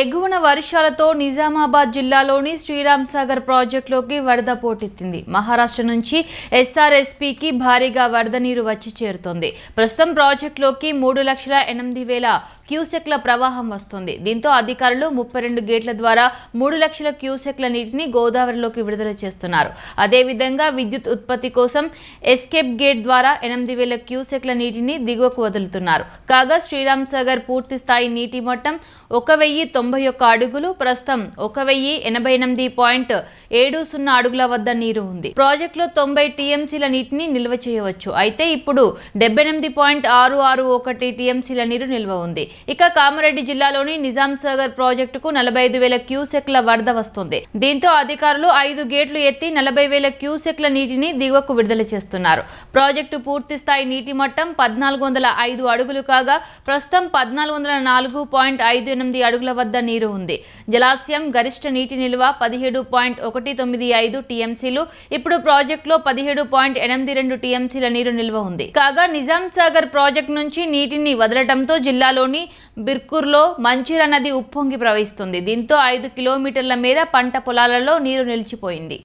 ఎగువన వర్షాలతో నిజామాబాద్ జిల్లాలోని శ్రీరామ్ సాగర్ ప్రాజెక్టులోకి వరద పోటెత్తింది మహారాష్ట్ర నుంచి ఎస్ఆర్ఎస్పికి భారీగా వరద నీరు వచ్చి చేరుతోంది ప్రస్తుతం ప్రాజెక్టులోకి మూడు లక్షల ఎనిమిది వేల క్యూసెక్ల ప్రవాహం వస్తుంది దీంతో అధికారులు ముప్పై రెండు గేట్ల ద్వారా మూడు లక్షల క్యూసెక్ల నీటిని గోదావరిలోకి విడుదల చేస్తున్నారు అదేవిధంగా విద్యుత్ ఉత్పత్తి కోసం ఎస్కేప్ గేట్ ద్వారా ఎనిమిది వేల క్యూసెక్ల నీటిని దిగువకు వదులుతున్నారు కాగా శ్రీరామ్ సాగర్ పూర్తి స్థాయి నీటి మట్టం ఒక వెయ్యి తొంభై ఒక్క అడుగులు ప్రస్తుతం ఒక వెయ్యి ఎనభై ఎనిమిది పాయింట్ ఏడు సున్నా అడుగుల వద్ద నీరు ఉంది ప్రాజెక్టులో తొంభై టీఎంసీల నీటిని నిల్వ చేయవచ్చు అయితే ఇప్పుడు డెబ్బై ఎనిమిది పాయింట్ ఆరు ఆరు ఒకటి టీఎంసీల నీరు నిల్వ ఉంది ఇక కామారెడ్డి జిల్లాలోని నిజాం సాగర్ ప్రాజెక్టుకు నలభై ఐదు వేల క్యూసెక్ల వరద వస్తుంది దీంతో అధికారులు ఐదు గేట్లు ఎత్తి నలభై వేల క్యూసెక్ల నీటిని దిగువకు విడుదల చేస్తున్నారు ప్రాజెక్టు పూర్తి స్థాయి నీటి మట్టం పద్నాలుగు వందల ఐదు అడుగులు కాగా ప్రస్తుతం పద్నాలుగు వందల నాలుగు పాయింట్ ఐదు ఎనిమిది అడుగుల వద్ద నీరు ఉంది జలాశయం గరిష్ట నీటి నిల్వ పదిహేడు పాయింట్ ఒకటి తొమ్మిది ఐదు టీఎంసీలు ఇప్పుడు ప్రాజెక్టులో పదిహేడు పాయింట్ ఎనిమిది రెండు టీఎంసీల నీరు నిల్వ ఉంది కాగా నిజాం సాగర్ ప్రాజెక్టు నుంచి నీటిని వదలటంతో జిల్లాలోని బిర్కూర్లో మంచిర నది ఉప్పొంగి ప్రవహిస్తుంది దీంతో ఐదు కిలోమీటర్ల మేర పంట పొలాలలో నీరు నిలిచిపోయింది